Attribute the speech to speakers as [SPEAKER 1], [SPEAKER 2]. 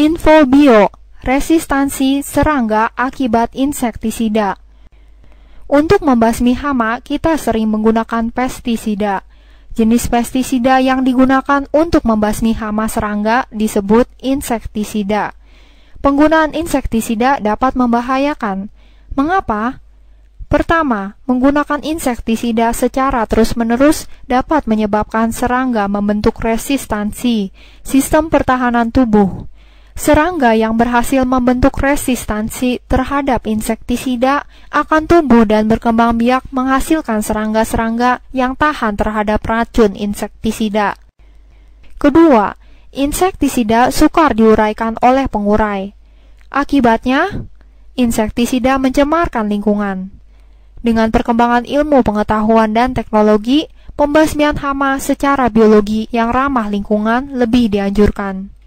[SPEAKER 1] Info Bio resistansi serangga akibat insektisida. Untuk membasmi hama, kita sering menggunakan pestisida. Jenis pestisida yang digunakan untuk membasmi hama serangga disebut insektisida. Penggunaan insektisida dapat membahayakan. Mengapa? Pertama, menggunakan insektisida secara terus-menerus dapat menyebabkan serangga membentuk resistansi sistem pertahanan tubuh Serangga yang berhasil membentuk resistansi terhadap insektisida akan tumbuh dan berkembang biak menghasilkan serangga-serangga yang tahan terhadap racun insektisida. Kedua, insektisida sukar diuraikan oleh pengurai. Akibatnya, insektisida mencemarkan lingkungan. Dengan perkembangan ilmu pengetahuan dan teknologi, pembasmian hama secara biologi yang ramah lingkungan lebih dianjurkan.